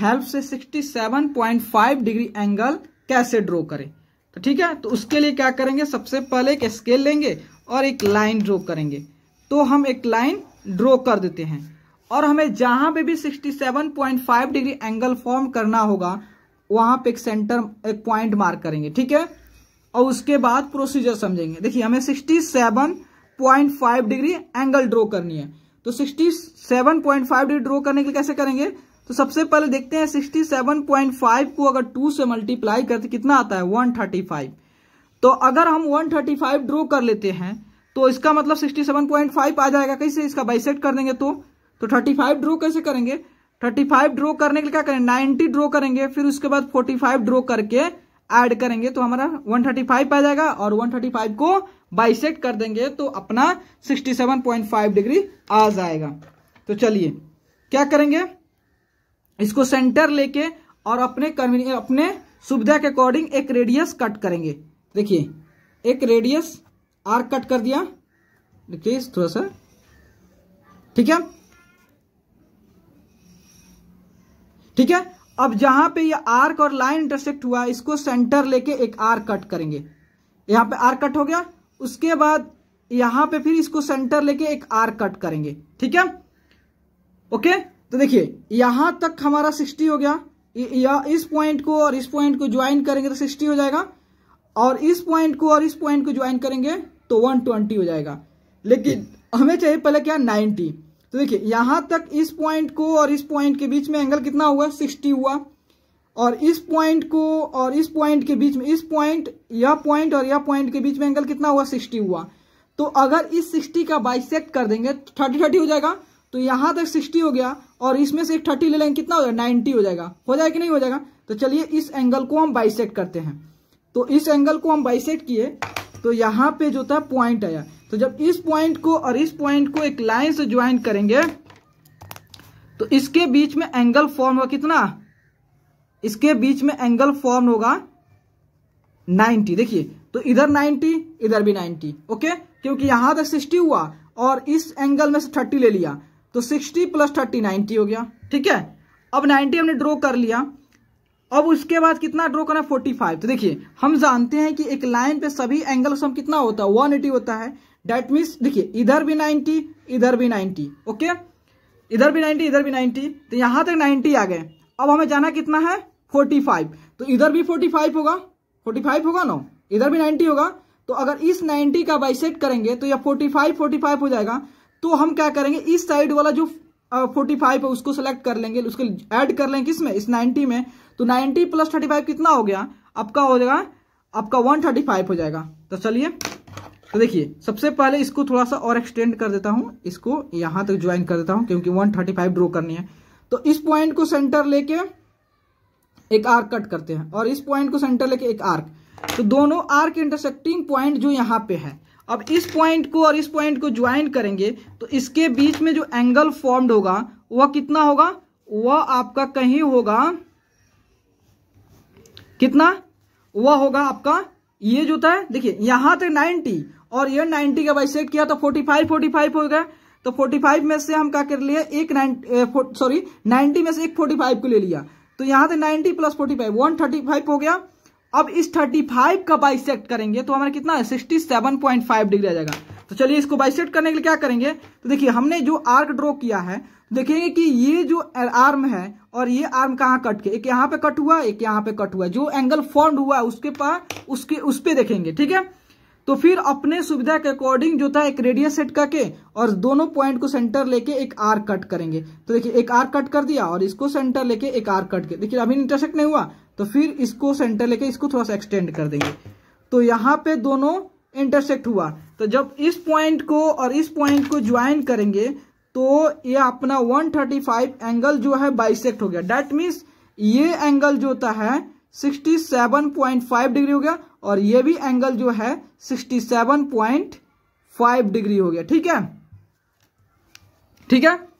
help से 67.5 degree angle कैसे draw करें तो ठीक है तो उसके लिए क्या करेंगे सबसे पहले एक स्केल लेंगे और एक लाइन ड्रॉ करेंगे तो हम एक लाइन ड्रॉ कर देते हैं और हमें जहां पे भी 67.5 डिग्री एंगल फॉर्म करना होगा वहां पे एक सेंटर एक पॉइंट मार्क करेंगे ठीक है और उसके बाद प्रोसीजर समझेंगे देखिए हमें 67.5 डिग्री एंगल ड्रॉ करनी है तो 67.5 डिग्री ड्रॉ करने के लिए कैसे करेंगे तो सबसे पहले देखते हैं 67.5 को अगर 2 से मल्टीप्लाई करते कितना आता है 135 तो अगर हम 135 ड्रॉ कर लेते हैं तो इसका मतलब 67.5 आ जाएगा कैसे इसका बाइसेट कर देंगे तो तो 35 ड्रॉ कैसे करेंगे 35 ड्रॉ करने के लिए क्या करें 90 ड्रॉ करेंगे फिर उसके बाद 45 ड्रॉ करके ऐड करेंगे तो हमारा 135 आ जाएगा और 135 को बाइसेट कर देंगे तो अपना 67.5 डिग्री आ जाएगा तो चलिए क्या करेंगे इसको सेंटर लेके और अपने अपने सुविधा के अकॉर्डिंग एक रेडियस कट करेंगे देखिए एक रेडियस आर कट कर दिया देखिए थोड़ा सा ठीक है ठीक है अब जहां पे ये आर्क और लाइन इंटरसेक्ट हुआ इसको सेंटर लेके एक आर कट करेंगे यहां पे आर कट हो गया उसके बाद यहां पे फिर इसको सेंटर लेके एक आर कट करेंगे ठीक है ओके तो देखिए यहां तक हमारा सिक्सटी हो गया या इस पॉइंट को और इस पॉइंट को ज्वाइन करेंगे तो सिक्सटी हो जाएगा और इस पॉइंट को और इस पॉइंट को ज्वाइन करेंगे तो वन ट्वेंटी हो जाएगा लेकिन हमें चाहिए पहले क्या नाइनटी तो देखिए यहां तक इस पॉइंट को और इस पॉइंट के बीच में एंगल कितना हुआ सिक्सटी हुआ और इस पॉइंट को और इस पॉइंट के बीच में इस पॉइंट यह पॉइंट और यह पॉइंट के बीच में एंगल कितना हुआ सिक्सटी हुआ तो अगर इस सिक्सटी का बाइसेक्ट कर देंगे थर्टी तो थर्टी हो जाएगा तो यहां तक सिक्सटी हो गया और इसमें से एक थर्टी ले लेंगे कितना हो जाएगा नाइन्टी हो जाएगा हो जाएगा कि नहीं हो जाएगा तो चलिए इस एंगल को हम बाइसेट करते हैं तो इस एंगल को हम बाइसेट किए तो यहां पे जो था पॉइंट आया तो जब इस पॉइंट को और इस पॉइंट को एक लाइन से ज्वाइन करेंगे तो इसके बीच में एंगल फॉर्म होगा कितना इसके बीच में एंगल फॉर्म होगा 90 देखिए तो इधर 90 इधर भी 90 ओके क्योंकि यहां तक 60 हुआ और इस एंगल में से 30 ले लिया तो सिक्सटी प्लस थर्टी नाइनटी हो गया ठीक है अब नाइनटी हमने ड्रॉ कर लिया अब उसके बाद कितना ड्रॉ करना फोर्टी फाइव तो देखिए हम जानते हैं कि एक लाइन पे सभी एंगल सम कितना होता है वन एटी होता है डैट मीन्स देखिए इधर भी नाइनटी इधर भी नाइनटी ओके इधर भी नाइन्टी इधर भी नाइनटी तो यहां तक नाइन्टी आ गए अब हमें जाना कितना है फोर्टी फाइव तो इधर भी फोर्टी फाइव होगा फोर्टी फाइव होगा ना इधर भी नाइनटी होगा तो अगर इस नाइनटी का बाइसेट करेंगे तो यह फोर्टी फाइव फोर्टी फाइव हो जाएगा तो हम क्या करेंगे इस साइड वाला जो फोर्टी फाइव है उसको सेलेक्ट कर लेंगे उसको ऐड कर लेंगे किसमें इस नाइन्टी में तो नाइनटी प्लस थर्टी फाइव कितना हो गया आपका हो जाएगा आपका वन थर्टी फाइव हो जाएगा तो चलिए तो देखिए सबसे पहले इसको थोड़ा सा और एक्सटेंड कर देता हूँ इसको यहां तक ज्वाइन कर देता हूँ क्योंकि वन थर्टी फाइव ड्रो करनी है तो इस पॉइंट को सेंटर लेके एक आर्क कट करते हैं और इस पॉइंट को सेंटर लेके एक आर्क तो दोनों आर्क इंटरसेक्टिंग पॉइंट जो यहाँ पे है अब इस पॉइंट को और इस पॉइंट को ज्वाइन करेंगे तो इसके बीच में जो एंगल फॉर्म्ड होगा वह कितना होगा वह आपका कहीं होगा कितना वह होगा आपका ये जो था देखिए यहां तक 90 और ये 90 का वैसे किया तो 45 45 हो गया तो 45 में से हम क्या कर लिया एक सॉरी 90 में से एक 45 को ले लिया तो यहां तक 90 प्लस 45 135 हो गया अब इस 35 का बाइसेक्ट करेंगे तो हमारा कितना 67.5 डिग्री आ जाएगा तो चलिए इसको बाइसेक्ट करने के लिए क्या करेंगे तो देखिए हमने जो आर्क ड्रॉ किया है तो देखेंगे कि ये जो आर्म है और ये आर्म कहाँ कट के एक यहाँ पे कट हुआ एक यहाँ पे कट हुआ जो एंगल फॉर्म हुआ उसके पास उसके उस पर देखेंगे ठीक है तो फिर अपने सुविधा के अकॉर्डिंग जो था एक रेडियस सेट करके और दोनों पॉइंट को सेंटर लेके एक आर कट करेंगे तो देखिए एक आर कट कर दिया और इसको सेंटर लेके एक आर कट के देखिए अभी इंटरसेक्ट नहीं हुआ तो फिर इसको सेंटर लेके इसको थोड़ा सा एक्सटेंड कर देंगे तो यहाँ पे दोनों इंटरसेक्ट हुआ तो जब इस पॉइंट को और इस पॉइंट को ज्वाइन करेंगे तो ये अपना 135 एंगल जो है बाइसेक्ट हो गया डैट मीन्स ये एंगल जो होता है 67.5 डिग्री हो गया और ये भी एंगल जो है 67.5 डिग्री हो गया ठीक है ठीक है